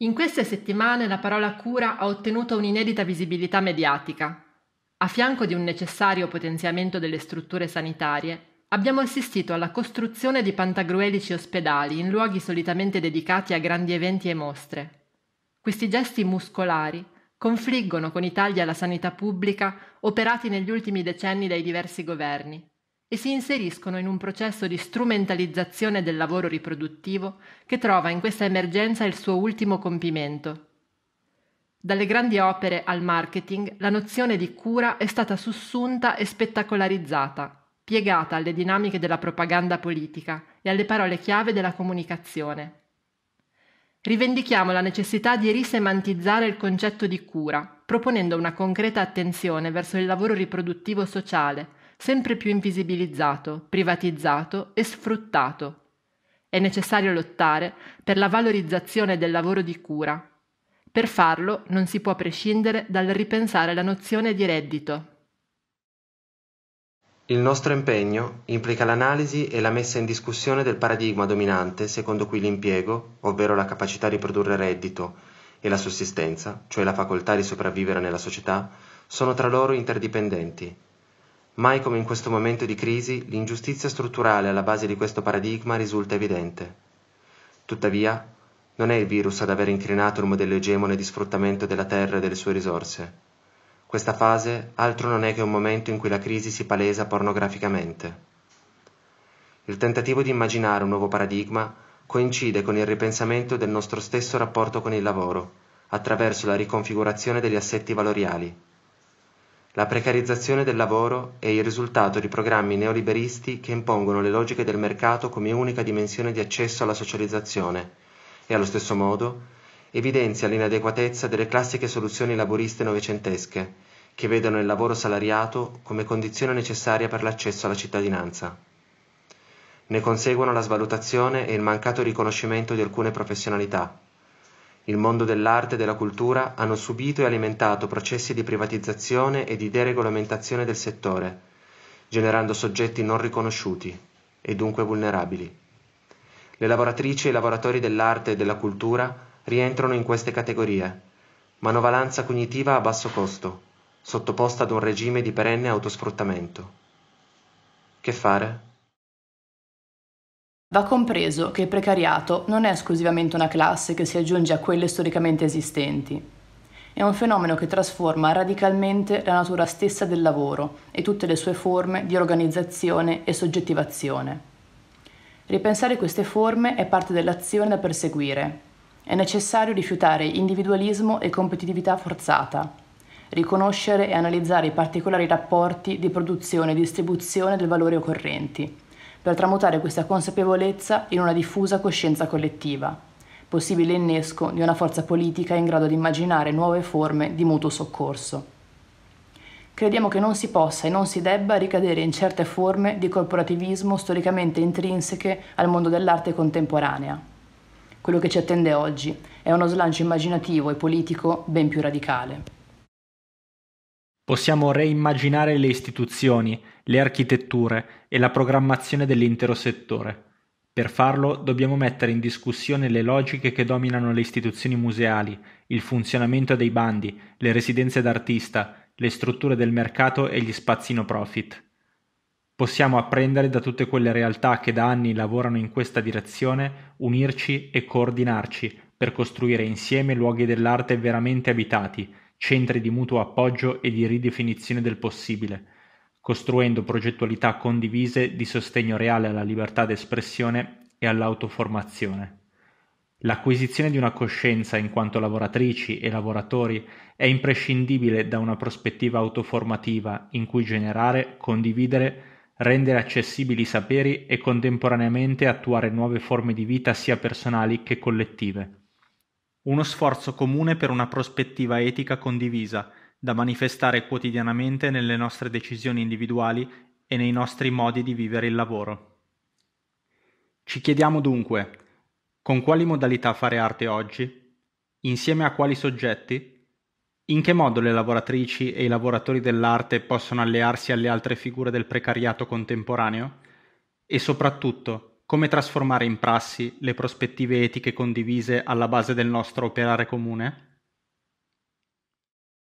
In queste settimane la parola cura ha ottenuto un'inedita visibilità mediatica. A fianco di un necessario potenziamento delle strutture sanitarie, abbiamo assistito alla costruzione di pantagruelici ospedali in luoghi solitamente dedicati a grandi eventi e mostre. Questi gesti muscolari confliggono con i tagli alla sanità pubblica operati negli ultimi decenni dai diversi governi, e si inseriscono in un processo di strumentalizzazione del lavoro riproduttivo che trova in questa emergenza il suo ultimo compimento. Dalle grandi opere al marketing, la nozione di cura è stata sussunta e spettacolarizzata, piegata alle dinamiche della propaganda politica e alle parole chiave della comunicazione. Rivendichiamo la necessità di risemantizzare il concetto di cura, proponendo una concreta attenzione verso il lavoro riproduttivo sociale, sempre più invisibilizzato, privatizzato e sfruttato. È necessario lottare per la valorizzazione del lavoro di cura. Per farlo non si può prescindere dal ripensare la nozione di reddito. Il nostro impegno implica l'analisi e la messa in discussione del paradigma dominante secondo cui l'impiego, ovvero la capacità di produrre reddito, e la sussistenza, cioè la facoltà di sopravvivere nella società, sono tra loro interdipendenti Mai come in questo momento di crisi l'ingiustizia strutturale alla base di questo paradigma risulta evidente. Tuttavia, non è il virus ad aver incrinato il modello egemone di sfruttamento della terra e delle sue risorse. Questa fase altro non è che un momento in cui la crisi si palesa pornograficamente. Il tentativo di immaginare un nuovo paradigma coincide con il ripensamento del nostro stesso rapporto con il lavoro, attraverso la riconfigurazione degli assetti valoriali la precarizzazione del lavoro è il risultato di programmi neoliberisti che impongono le logiche del mercato come unica dimensione di accesso alla socializzazione e, allo stesso modo, evidenzia l'inadeguatezza delle classiche soluzioni laboriste novecentesche, che vedono il lavoro salariato come condizione necessaria per l'accesso alla cittadinanza. Ne conseguono la svalutazione e il mancato riconoscimento di alcune professionalità, il mondo dell'arte e della cultura hanno subito e alimentato processi di privatizzazione e di deregolamentazione del settore, generando soggetti non riconosciuti e dunque vulnerabili. Le lavoratrici e i lavoratori dell'arte e della cultura rientrano in queste categorie. Manovalanza cognitiva a basso costo, sottoposta ad un regime di perenne autosfruttamento. Che fare? Va compreso che il precariato non è esclusivamente una classe che si aggiunge a quelle storicamente esistenti. È un fenomeno che trasforma radicalmente la natura stessa del lavoro e tutte le sue forme di organizzazione e soggettivazione. Ripensare queste forme è parte dell'azione da perseguire. È necessario rifiutare individualismo e competitività forzata, riconoscere e analizzare i particolari rapporti di produzione e distribuzione del valore occorrenti per tramutare questa consapevolezza in una diffusa coscienza collettiva, possibile innesco di una forza politica in grado di immaginare nuove forme di mutuo soccorso. Crediamo che non si possa e non si debba ricadere in certe forme di corporativismo storicamente intrinseche al mondo dell'arte contemporanea. Quello che ci attende oggi è uno slancio immaginativo e politico ben più radicale. Possiamo reimmaginare le istituzioni, le architetture e la programmazione dell'intero settore. Per farlo dobbiamo mettere in discussione le logiche che dominano le istituzioni museali, il funzionamento dei bandi, le residenze d'artista, le strutture del mercato e gli spazi no profit. Possiamo apprendere da tutte quelle realtà che da anni lavorano in questa direzione, unirci e coordinarci per costruire insieme luoghi dell'arte veramente abitati, centri di mutuo appoggio e di ridefinizione del possibile, costruendo progettualità condivise di sostegno reale alla libertà d'espressione e all'autoformazione. L'acquisizione di una coscienza in quanto lavoratrici e lavoratori è imprescindibile da una prospettiva autoformativa in cui generare, condividere, rendere accessibili i saperi e contemporaneamente attuare nuove forme di vita sia personali che collettive uno sforzo comune per una prospettiva etica condivisa, da manifestare quotidianamente nelle nostre decisioni individuali e nei nostri modi di vivere il lavoro. Ci chiediamo dunque, con quali modalità fare arte oggi? Insieme a quali soggetti? In che modo le lavoratrici e i lavoratori dell'arte possono allearsi alle altre figure del precariato contemporaneo? E soprattutto, come trasformare in prassi le prospettive etiche condivise alla base del nostro operare comune?